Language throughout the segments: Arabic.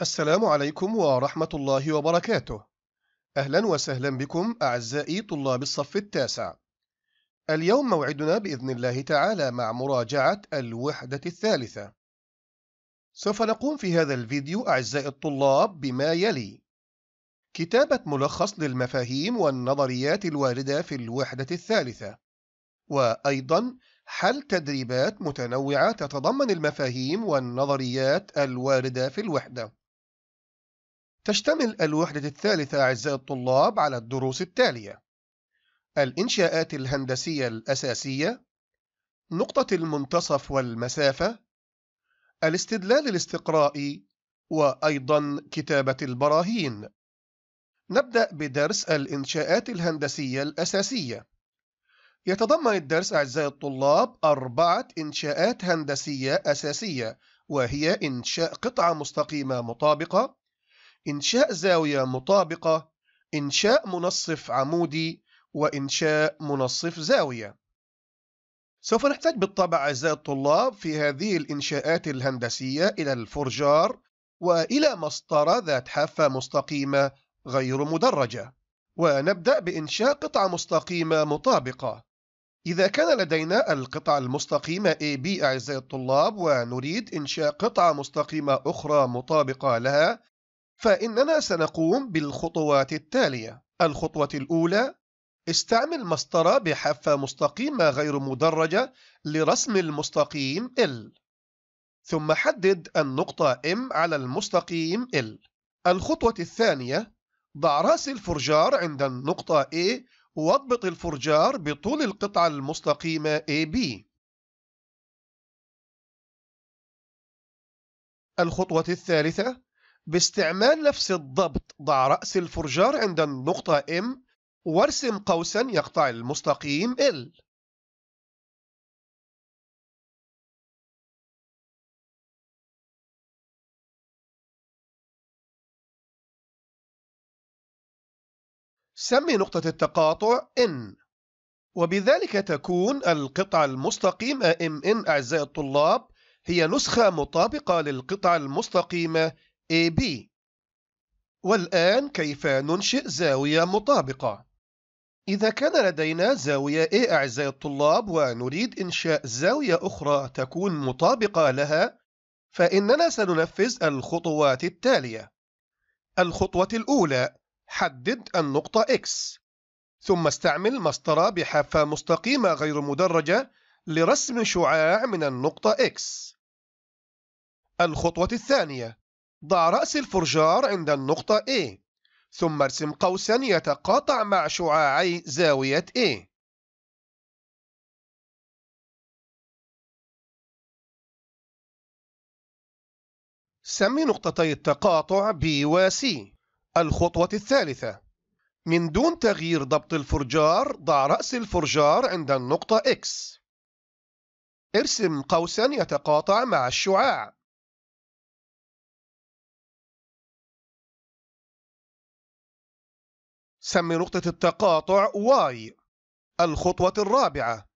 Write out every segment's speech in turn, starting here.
السلام عليكم ورحمة الله وبركاته أهلا وسهلا بكم أعزائي طلاب الصف التاسع اليوم موعدنا بإذن الله تعالى مع مراجعة الوحدة الثالثة سوف نقوم في هذا الفيديو أعزائي الطلاب بما يلي كتابة ملخص للمفاهيم والنظريات الواردة في الوحدة الثالثة وأيضاً حل تدريبات متنوعة تتضمن المفاهيم والنظريات الواردة في الوحدة تشتمل الوحدة الثالثة أعزائي الطلاب على الدروس التالية الإنشاءات الهندسية الأساسية نقطة المنتصف والمسافة الاستدلال الاستقرائي وأيضا كتابة البراهين نبدأ بدرس الإنشاءات الهندسية الأساسية يتضمن الدرس أعزائي الطلاب أربعة إنشاءات هندسية أساسية وهي إنشاء قطعة مستقيمة مطابقة إنشاء زاوية مطابقة إنشاء منصف عمودي وإنشاء منصف زاوية سوف نحتاج بالطبع أعزائي الطلاب في هذه الإنشاءات الهندسية إلى الفرجار وإلى مسطرة ذات حافة مستقيمة غير مدرجة ونبدأ بإنشاء قطعة مستقيمة مطابقة إذا كان لدينا القطعة المستقيمة AB أعزائي الطلاب ونريد إنشاء قطعة مستقيمة أخرى مطابقة لها فإننا سنقوم بالخطوات التالية الخطوة الأولى استعمل مسطرة بحافة مستقيمة غير مدرجة لرسم المستقيم L ثم حدد النقطة M على المستقيم L الخطوة الثانية ضع رأس الفرجار عند النقطة A واضبط الفرجار بطول القطعة المستقيمة AB الخطوة الثالثة باستعمال نفس الضبط ضع رأس الفرجار عند النقطة M وارسم قوسا يقطع المستقيم L سمي نقطة التقاطع N وبذلك تكون القطعة المستقيمة MN أعزائي الطلاب هي نسخة مطابقة للقطعة المستقيمة AB والآن كيف ننشئ زاوية مطابقة؟ إذا كان لدينا زاوية A أعزائي الطلاب ونريد إنشاء زاوية أخرى تكون مطابقة لها فإننا سننفذ الخطوات التالية الخطوة الأولى حدد النقطة X ثم استعمل مسطرة بحافة مستقيمة غير مدرجة لرسم شعاع من النقطة X الخطوة الثانية ضع رأس الفرجار عند النقطة A ثم ارسم قوسا يتقاطع مع شعاعي زاوية A سمي نقطتي التقاطع B و C الخطوة الثالثة من دون تغيير ضبط الفرجار ضع رأس الفرجار عند النقطة X ارسم قوسا يتقاطع مع الشعاع سمي نقطة التقاطع Y الخطوة الرابعة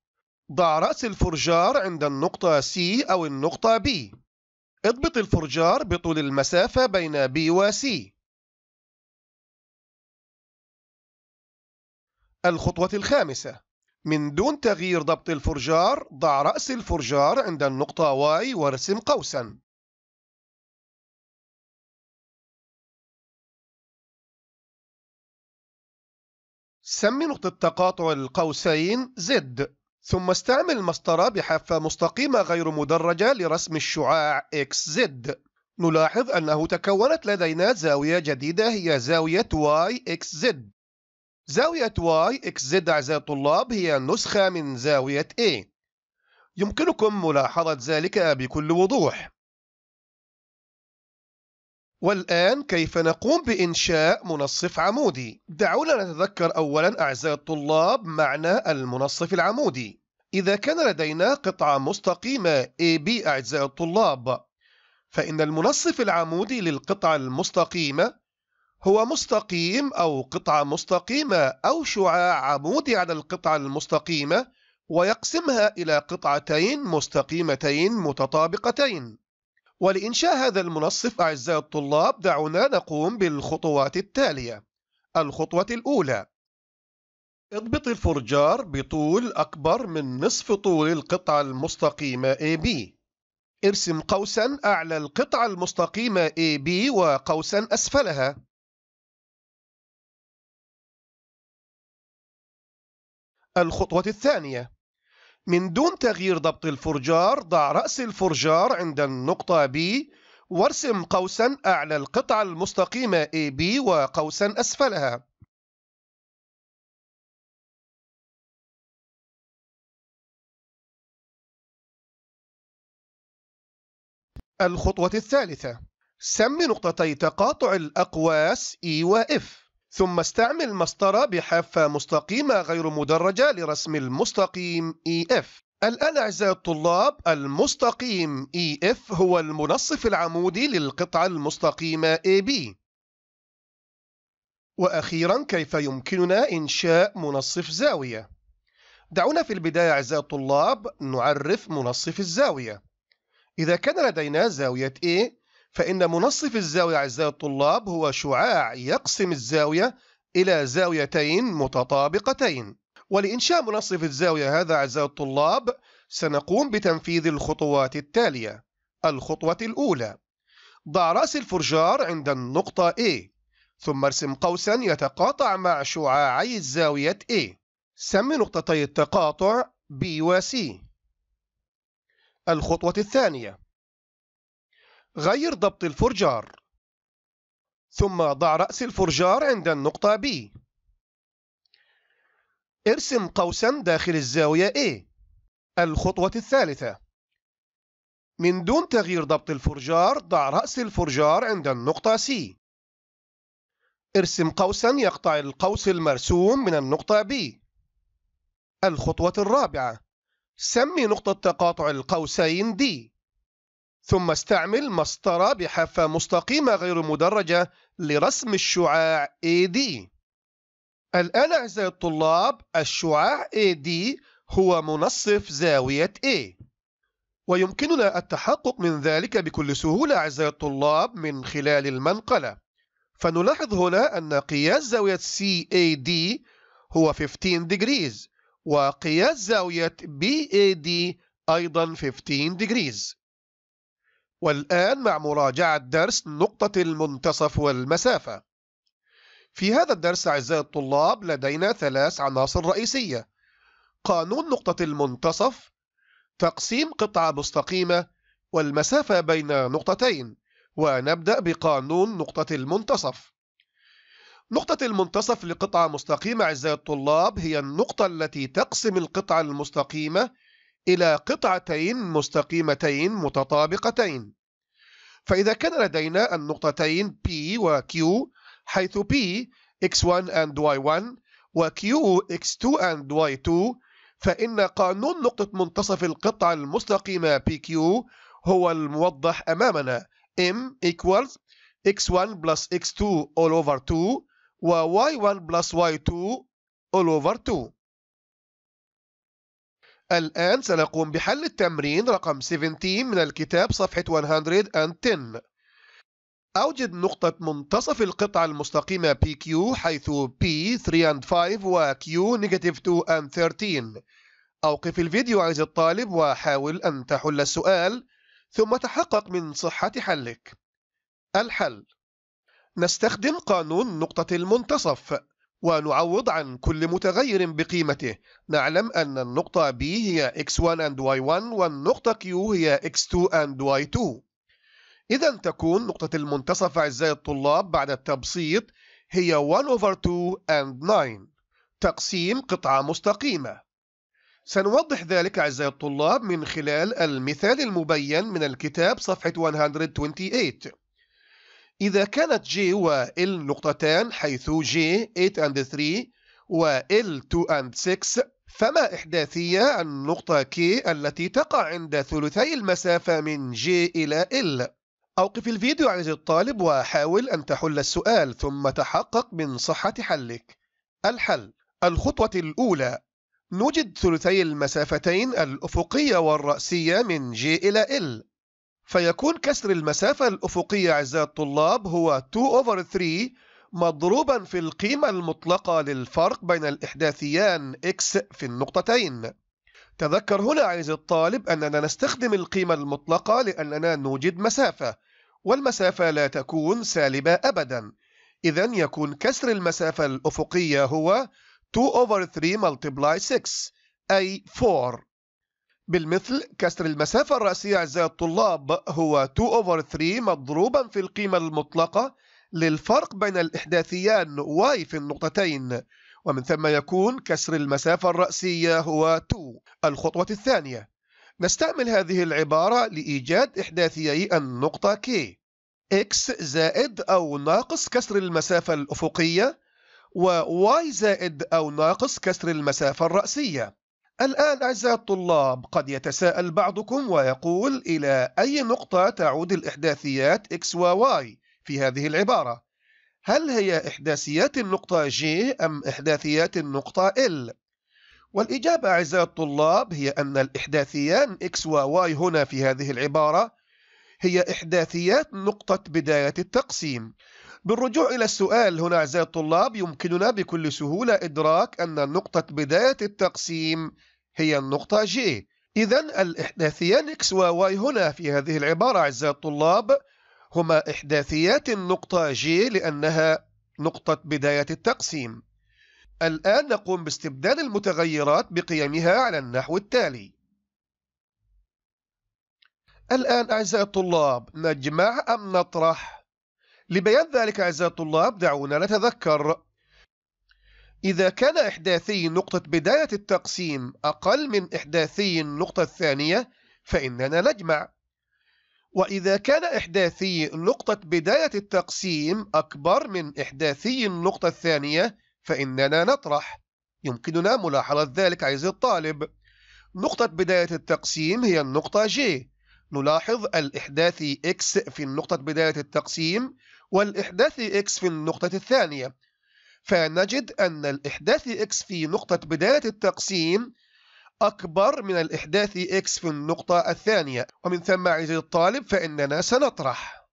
ضع رأس الفرجار عند النقطة C أو النقطة B اضبط الفرجار بطول المسافة بين B و C الخطوة الخامسة من دون تغيير ضبط الفرجار ضع رأس الفرجار عند النقطة Y وارسم قوساً سمي نقطة تقاطع القوسين زد ثم استعمل المسطرة بحافة مستقيمة غير مدرجة لرسم الشعاع إكس زد نلاحظ أنه تكونت لدينا زاوية جديدة هي زاوية YXZ زاوية YXZ أعزائي الطلاب هي نسخة من زاوية A يمكنكم ملاحظة ذلك بكل وضوح والآن كيف نقوم بإنشاء منصف عمودي؟ دعونا نتذكر أولا أعزائي الطلاب معنى المنصف العمودي إذا كان لدينا قطعة مستقيمة AB أعزائي الطلاب فإن المنصف العمودي للقطعة المستقيمة هو مستقيم أو قطعة مستقيمة أو شعاع عمودي على القطعة المستقيمة ويقسمها إلى قطعتين مستقيمتين متطابقتين ولإنشاء هذا المنصف أعزائي الطلاب دعونا نقوم بالخطوات التالية الخطوة الأولى اضبط الفرجار بطول أكبر من نصف طول القطعة المستقيمة AB ارسم قوسا أعلى القطعة المستقيمة AB وقوسا أسفلها الخطوة الثانية من دون تغيير ضبط الفرجار ضع رأس الفرجار عند النقطة B وارسم قوسا أعلى القطعة المستقيمة AB وقوسا أسفلها الخطوة الثالثة سم نقطتي تقاطع الأقواس E و F ثم استعمل مسطرة بحافة مستقيمة غير مدرجة لرسم المستقيم EF الآن أعزائي الطلاب المستقيم EF هو المنصف العمودي للقطعة المستقيمة AB وأخيرا كيف يمكننا إنشاء منصف زاوية دعونا في البداية أعزائي الطلاب نعرف منصف الزاوية إذا كان لدينا زاوية A فإن منصف الزاوية أعزائي الطلاب هو شعاع يقسم الزاوية إلى زاويتين متطابقتين ولإنشاء منصف الزاوية هذا أعزائي الطلاب سنقوم بتنفيذ الخطوات التالية الخطوة الأولى ضع رأس الفرجار عند النقطة A ثم ارسم قوسا يتقاطع مع شعاعي الزاوية A سمي نقطتي التقاطع B و C الخطوة الثانية غير ضبط الفرجار ثم ضع رأس الفرجار عند النقطة B ارسم قوسا داخل الزاوية A الخطوة الثالثة من دون تغيير ضبط الفرجار ضع رأس الفرجار عند النقطة C ارسم قوسا يقطع القوس المرسوم من النقطة B الخطوة الرابعة سمي نقطة تقاطع القوسين D ثم استعمل مسطرة بحافة مستقيمة غير مدرجة لرسم الشعاع AD الآن أعزائي الطلاب الشعاع AD هو منصف زاوية A ويمكننا التحقق من ذلك بكل سهولة أعزائي الطلاب من خلال المنقلة فنلاحظ هنا أن قياس زاوية CAD هو 15 degrees وقياس زاوية BAD أيضا 15 degrees والآن مع مراجعة درس نقطة المنتصف والمسافة في هذا الدرس أعزائي الطلاب لدينا ثلاث عناصر رئيسية قانون نقطة المنتصف تقسيم قطعة مستقيمة والمسافة بين نقطتين ونبدأ بقانون نقطة المنتصف نقطة المنتصف لقطعة مستقيمة أعزائي الطلاب هي النقطة التي تقسم القطعة المستقيمة إلى قطعتين مستقيمتين متطابقتين فإذا كان لدينا النقطتين P و Q حيث P X1 and Y1 و Q X2 and Y2 فإن قانون نقطة منتصف القطعة المستقيمة PQ هو الموضح أمامنا M equals X1 plus X2 all over 2 و Y1 plus Y2 all over 2 الآن سنقوم بحل التمرين رقم 17 من الكتاب صفحة 110 أوجد نقطة منتصف القطعة المستقيمة PQ حيث P 3 and 5 و Q negative 2 and 13 أوقف الفيديو عزيزي الطالب وحاول أن تحل السؤال ثم تحقق من صحة حلك الحل نستخدم قانون نقطة المنتصف ونعوض عن كل متغير بقيمته نعلم أن النقطة B هي x1 and y1 والنقطة Q هي x2 and y2 إذا تكون نقطة المنتصف أعزائي الطلاب بعد التبسيط هي 1 over 2 and 9 تقسيم قطعة مستقيمة سنوضح ذلك أعزائي الطلاب من خلال المثال المبين من الكتاب صفحة 128 إذا كانت جي و إل نقطتان حيث جي 8 and 3 و إل 2 and 6 فما إحداثية النقطة كي التي تقع عند ثلثي المسافة من جي إلى L؟ أوقف الفيديو عزيزي الطالب وحاول أن تحل السؤال ثم تحقق من صحة حلك الحل الخطوة الأولى نوجد ثلثي المسافتين الأفقية والرأسية من جي إلى L فيكون كسر المسافة الأفقية أعزائي الطلاب هو 2 over 3 مضروبا في القيمة المطلقة للفرق بين الإحداثيان x في النقطتين تذكر هنا عزيزي الطالب أننا نستخدم القيمة المطلقة لأننا نوجد مسافة والمسافة لا تكون سالبة أبدا إذا يكون كسر المسافة الأفقية هو 2 over 3 multiply 6 أي 4 بالمثل كسر المسافة الرأسية أعزائي الطلاب هو 2 over 3 مضروبا في القيمة المطلقة للفرق بين الإحداثيان y في النقطتين ومن ثم يكون كسر المسافة الرأسية هو 2 الخطوة الثانية نستعمل هذه العبارة لإيجاد إحداثيي النقطة K x زائد أو ناقص كسر المسافة الأفقية و y زائد أو ناقص كسر المسافة الرأسية الآن أعزائي الطلاب قد يتساءل بعضكم ويقول إلى أي نقطة تعود الإحداثيات X و Y في هذه العبارة؟ هل هي إحداثيات النقطة G أم إحداثيات النقطة L؟ والإجابة أعزائي الطلاب هي أن الإحداثيان X و Y هنا في هذه العبارة هي إحداثيات نقطة بداية التقسيم بالرجوع إلى السؤال هنا أعزائي الطلاب يمكننا بكل سهولة إدراك أن نقطة بداية التقسيم هي النقطة ج إذا الإحداثيان X و Y هنا في هذه العبارة أعزائي الطلاب هما إحداثيات النقطة ج لأنها نقطة بداية التقسيم الآن نقوم باستبدال المتغيرات بقيمها على النحو التالي الآن أعزائي الطلاب نجمع أم نطرح؟ لبيان ذلك أعزائي الطلاب دعونا نتذكر إذا كان إحداثي نقطة بداية التقسيم أقل من إحداثي النقطة الثانية فإننا نجمع وإذا كان إحداثي نقطة بداية التقسيم أكبر من إحداثي النقطة الثانية فإننا نطرح يمكننا ملاحظة ذلك عز الطالب نقطة بداية التقسيم هي النقطة J نلاحظ الإحداثي X في نقطة بداية التقسيم والإحداث x في النقطة الثانية فنجد أن الإحداث x في نقطة بداية التقسيم أكبر من الإحداث x في النقطة الثانية ومن ثم عزيزي الطالب فإننا سنطرح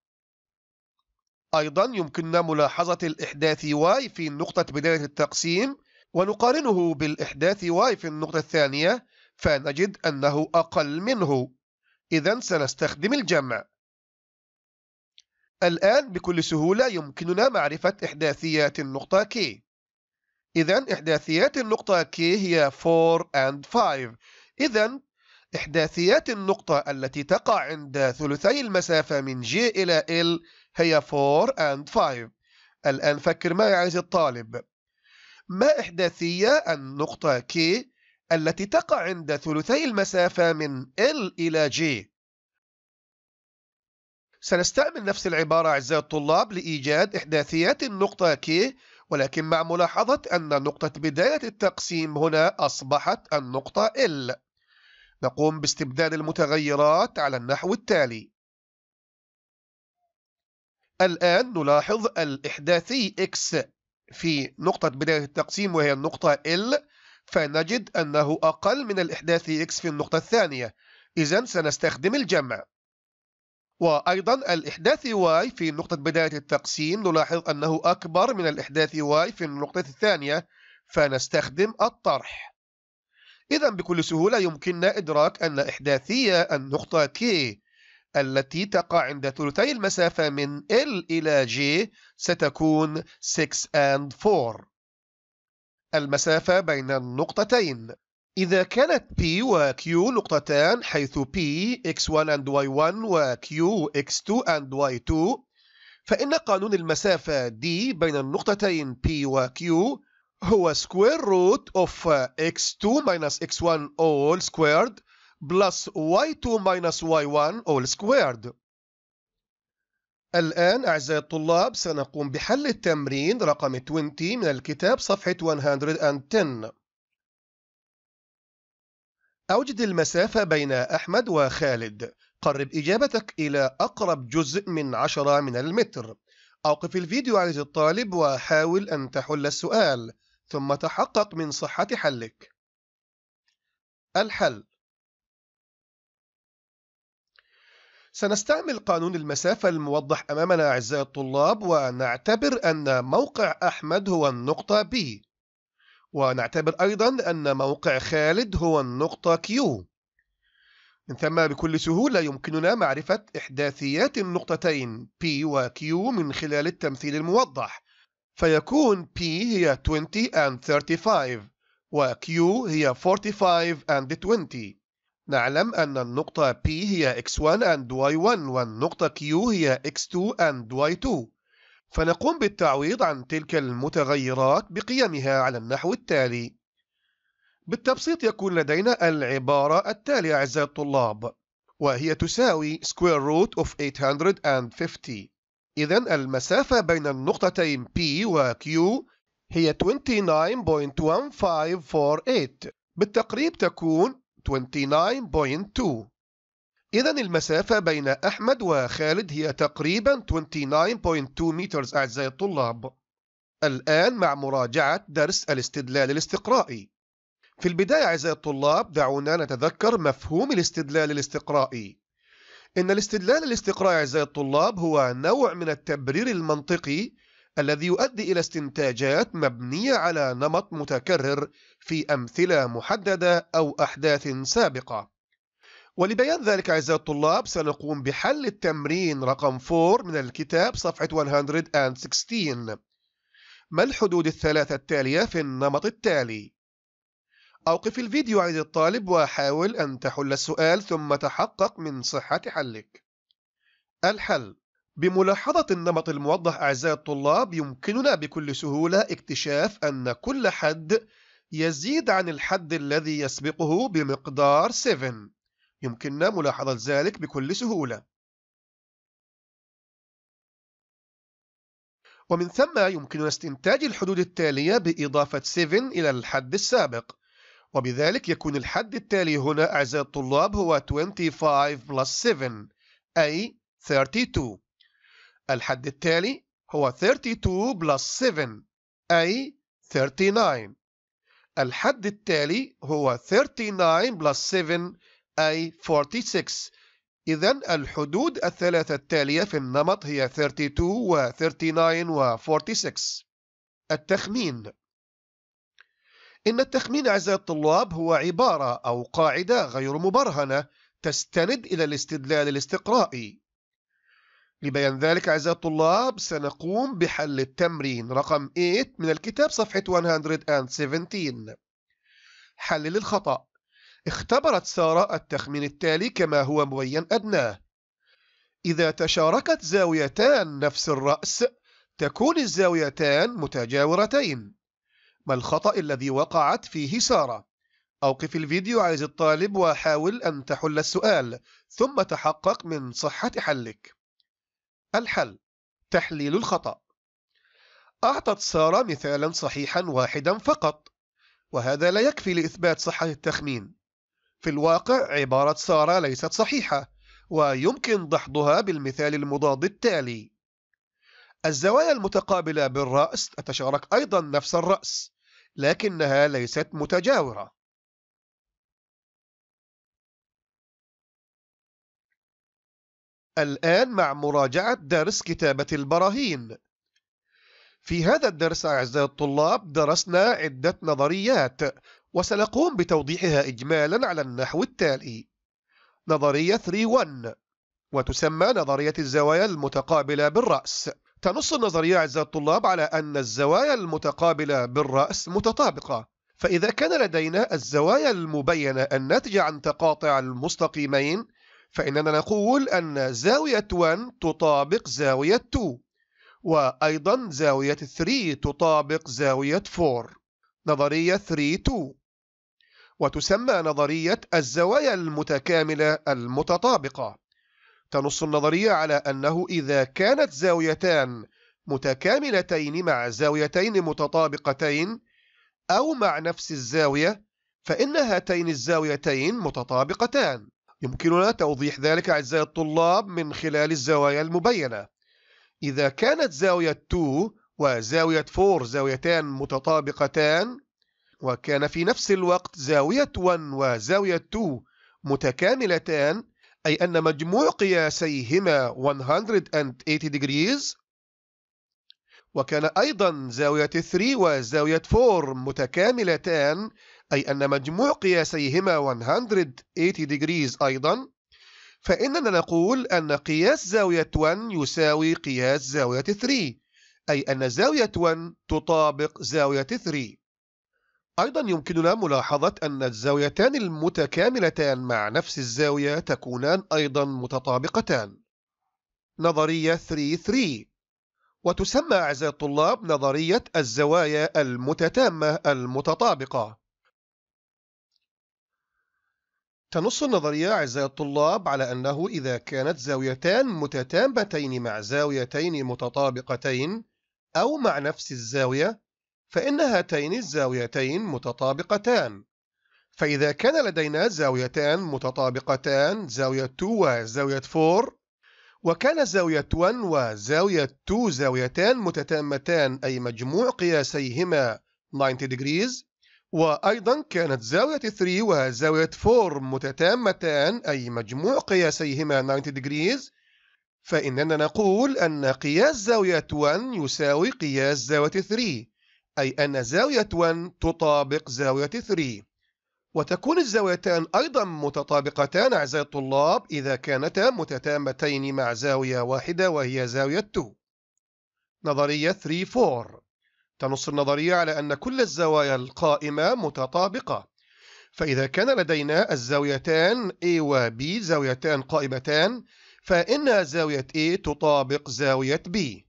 أيضا يمكننا ملاحظة الإحداث y في نقطة بداية التقسيم ونقارنه بالإحداث y في النقطة الثانية فنجد أنه أقل منه إذا سنستخدم الجمع الآن بكل سهولة يمكننا معرفة إحداثيات النقطة K إذا إحداثيات النقطة K هي 4 and 5 إذا إحداثيات النقطة التي تقع عند ثلثي المسافة من J إلى L هي 4 and 5 الآن فكر معي عزيزي الطالب ما إحداثية النقطة K التي تقع عند ثلثي المسافة من L إلى J سنستعمل نفس العبارة أعزائي الطلاب لإيجاد إحداثيات النقطة K ولكن مع ملاحظة أن نقطة بداية التقسيم هنا أصبحت النقطة L نقوم باستبدال المتغيرات على النحو التالي الآن نلاحظ الإحداثي X في نقطة بداية التقسيم وهي النقطة L فنجد أنه أقل من الإحداثي X في النقطة الثانية إذن سنستخدم الجمع وأيضا الإحداث واي في نقطة بداية التقسيم نلاحظ أنه أكبر من الإحداث واي في النقطة الثانية فنستخدم الطرح إذا بكل سهولة يمكننا إدراك أن إحداثية النقطة K التي تقع عند ثلثي المسافة من L إلى J ستكون 6 and 4 المسافة بين النقطتين إذا كانت P و Q نقطتان حيث P x1 and y1 و Q x2 and y2 فإن قانون المسافة D بين النقطتين P و Q هو square root of x2 minus x1 all squared plus y2 minus y1 all squared الآن أعزائي الطلاب سنقوم بحل التمرين رقم 20 من الكتاب صفحة 110 أوجد المسافة بين أحمد وخالد قرب إجابتك إلى أقرب جزء من عشرة من المتر أوقف الفيديو على الطالب وحاول أن تحل السؤال ثم تحقق من صحة حلك الحل سنستعمل قانون المسافة الموضح أمامنا أعزائي الطلاب ونعتبر أن موقع أحمد هو النقطة B ونعتبر أيضا أن موقع خالد هو النقطة Q من ثم بكل سهولة يمكننا معرفة إحداثيات النقطتين P و Q من خلال التمثيل الموضح فيكون P هي 20 and 35 و Q هي 45 and 20 نعلم أن النقطة P هي X1 and Y1 والنقطة Q هي X2 and Y2 فنقوم بالتعويض عن تلك المتغيرات بقيمها على النحو التالي بالتبسيط يكون لدينا العبارة التالية أعزائي الطلاب وهي تساوي square root of 850 إذا المسافة بين النقطتين P و Q هي 29.1548 بالتقريب تكون 29.2 إذا المسافة بين أحمد وخالد هي تقريبا 29.2 متر أعزائي الطلاب الآن مع مراجعة درس الاستدلال الاستقرائي في البداية أعزائي الطلاب دعونا نتذكر مفهوم الاستدلال الاستقرائي إن الاستدلال الاستقرائي أعزائي الطلاب هو نوع من التبرير المنطقي الذي يؤدي إلى استنتاجات مبنية على نمط متكرر في أمثلة محددة أو أحداث سابقة ولبيان ذلك أعزائي الطلاب سنقوم بحل التمرين رقم 4 من الكتاب صفحة 116 ما الحدود الثلاثة التالية في النمط التالي؟ أوقف الفيديو عزيزي الطالب وحاول أن تحل السؤال ثم تحقق من صحة حلك الحل بملاحظة النمط الموضح أعزائي الطلاب يمكننا بكل سهولة اكتشاف أن كل حد يزيد عن الحد الذي يسبقه بمقدار 7 يمكننا ملاحظة ذلك بكل سهولة ومن ثم يمكننا استنتاج الحدود التالية بإضافة 7 إلى الحد السابق وبذلك يكون الحد التالي هنا أعزائي الطلاب هو 25 plus 7 أي 32 الحد التالي هو 32 plus 7 أي 39 الحد التالي هو 39 plus 7 أي 46 إذا الحدود الثلاثة التالية في النمط هي 32 و 39 و 46 التخمين إن التخمين أعزائي الطلاب هو عبارة أو قاعدة غير مبرهنة تستند إلى الاستدلال الاستقرائي لبيان ذلك أعزائي الطلاب سنقوم بحل التمرين رقم 8 من الكتاب صفحة 117 حلل الخطأ اختبرت سارة التخمين التالي كما هو مبين أدناه إذا تشاركت زاويتان نفس الرأس تكون الزاويتان متجاورتين ما الخطأ الذي وقعت فيه سارة؟ أوقف الفيديو عايز الطالب وحاول أن تحل السؤال ثم تحقق من صحة حلك الحل تحليل الخطأ أعطت سارة مثالا صحيحا واحدا فقط وهذا لا يكفي لإثبات صحة التخمين في الواقع عبارة سارة ليست صحيحة ويمكن دحضها بالمثال المضاد التالي الزوايا المتقابلة بالرأس تتشارك أيضا نفس الرأس لكنها ليست متجاورة الآن مع مراجعة درس كتابة البراهين في هذا الدرس أعزائي الطلاب درسنا عدة نظريات وسنقوم بتوضيحها إجمالا على النحو التالي نظرية 3-1 وتسمى نظرية الزوايا المتقابلة بالرأس تنص النظرية أعزائي الطلاب على أن الزوايا المتقابلة بالرأس متطابقة فإذا كان لدينا الزوايا المبينة الناتجة عن تقاطع المستقيمين فإننا نقول أن زاوية 1 تطابق زاوية 2 وأيضا زاوية 3 تطابق زاوية 4 نظرية 3-2 وتسمى نظرية الزوايا المتكاملة المتطابقة تنص النظرية على أنه إذا كانت زاويتان متكاملتين مع زاويتين متطابقتين أو مع نفس الزاوية فإن هاتين الزاويتين متطابقتان يمكننا توضيح ذلك أعزائي الطلاب من خلال الزوايا المبينة إذا كانت زاوية 2 وزاوية 4 زاويتان متطابقتان وكان في نفس الوقت زاوية 1 وزاوية 2 متكاملتان أي أن مجموع قياسيهما 180 degrees وكان أيضا زاوية 3 وزاوية 4 متكاملتان أي أن مجموع قياسيهما 180 degrees أيضا فإننا نقول أن قياس زاوية 1 يساوي قياس زاوية 3 أي أن زاوية 1 تطابق زاوية 3 أيضا يمكننا ملاحظة أن الزاويتان المتكاملتان مع نفس الزاوية تكونان أيضا متطابقتان نظرية 3-3 وتسمى أعزائي الطلاب نظرية الزوايا المتتامة المتطابقة تنص النظرية أعزائي الطلاب على أنه إذا كانت زاويتان متتامتين مع زاويتين متطابقتين أو مع نفس الزاوية فإن هاتين الزاويتين متطابقتان فإذا كان لدينا زاويتان متطابقتان زاوية 2 وزاوية 4 وكان زاوية 1 وزاوية 2 زاويتان متتامتان أي مجموع قياسيهما 90 degrees وأيضا كانت زاوية 3 وزاوية 4 متتامتان أي مجموع قياسيهما 90 degrees فإننا نقول أن قياس زاوية 1 يساوي قياس زاوية 3 أي أن زاوية 1 تطابق زاوية 3 وتكون الزاويتان أيضا متطابقتان أعزائي الطلاب إذا كانتا متتامتين مع زاوية واحدة وهي زاوية 2 نظرية 3 4 تنص النظرية على أن كل الزوايا القائمة متطابقة فإذا كان لدينا الزاويتان A و B زاويتان قائمتان فإن زاوية A تطابق زاوية B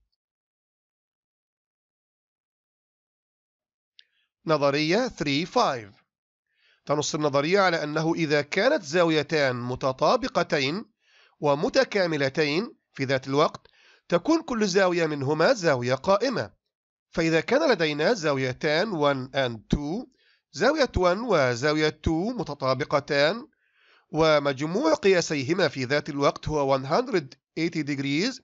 نظرية 3-5 تنص النظرية على أنه إذا كانت زاويتان متطابقتين ومتكاملتين في ذات الوقت تكون كل زاوية منهما زاوية قائمة فإذا كان لدينا زاويتان 1 and 2 زاوية 1 وزاوية 2 متطابقتان ومجموع قياسيهما في ذات الوقت هو 180 degrees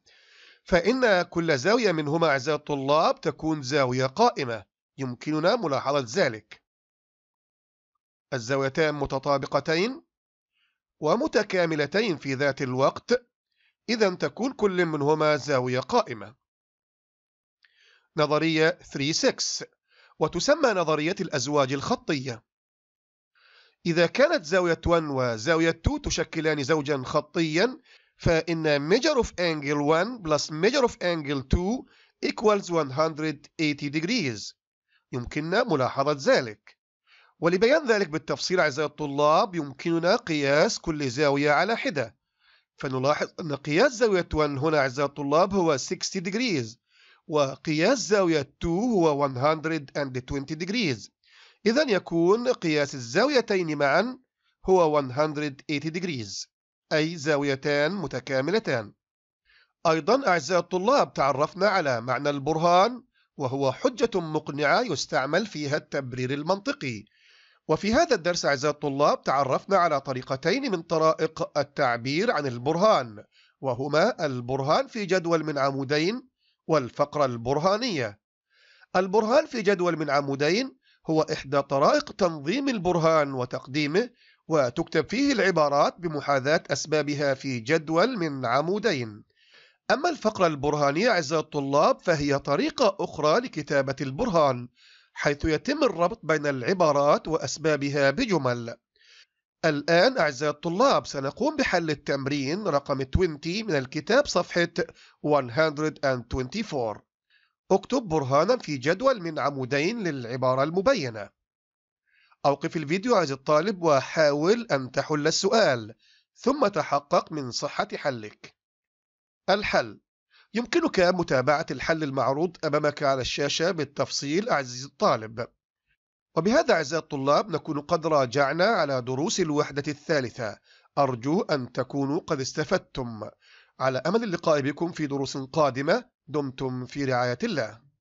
فإن كل زاوية منهما أعزائي الطلاب تكون زاوية قائمة يمكننا ملاحظة ذلك الزاويتان متطابقتين ومتكاملتين في ذات الوقت إذا تكون كل منهما زاوية قائمة نظرية 3-6 وتسمى نظرية الأزواج الخطية إذا كانت زاوية 1 وزاوية 2 تشكلان زوجا خطيا فإن measure of angle 1 plus measure of angle 2 equals 180 degrees يمكننا ملاحظة ذلك ولبيان ذلك بالتفصيل أعزائي الطلاب يمكننا قياس كل زاوية على حدة فنلاحظ أن قياس زاوية 1 هنا أعزائي الطلاب هو 60 degrees وقياس زاوية 2 هو 120 degrees إذا يكون قياس الزاويتين معا هو 180 degrees أي زاويتان متكاملتان أيضا أعزائي الطلاب تعرفنا على معنى البرهان وهو حجة مقنعة يستعمل فيها التبرير المنطقي وفي هذا الدرس أعزائي الطلاب تعرفنا على طريقتين من طرائق التعبير عن البرهان وهما البرهان في جدول من عمودين والفقرة البرهانية البرهان في جدول من عمودين هو إحدى طرائق تنظيم البرهان وتقديمه وتكتب فيه العبارات بمحاذاة أسبابها في جدول من عمودين أما الفقرة البرهانية أعزائي الطلاب فهي طريقة أخرى لكتابة البرهان حيث يتم الربط بين العبارات وأسبابها بجمل الآن أعزائي الطلاب سنقوم بحل التمرين رقم 20 من الكتاب صفحة 124 اكتب برهانا في جدول من عمودين للعبارة المبينة أوقف الفيديو عزيزي الطالب وحاول أن تحل السؤال ثم تحقق من صحة حلك الحل يمكنك متابعة الحل المعروض أمامك على الشاشة بالتفصيل عزيزي الطالب وبهذا أعزائي الطلاب نكون قد راجعنا على دروس الوحدة الثالثة أرجو أن تكونوا قد استفدتم على أمل اللقاء بكم في دروس قادمة دمتم في رعاية الله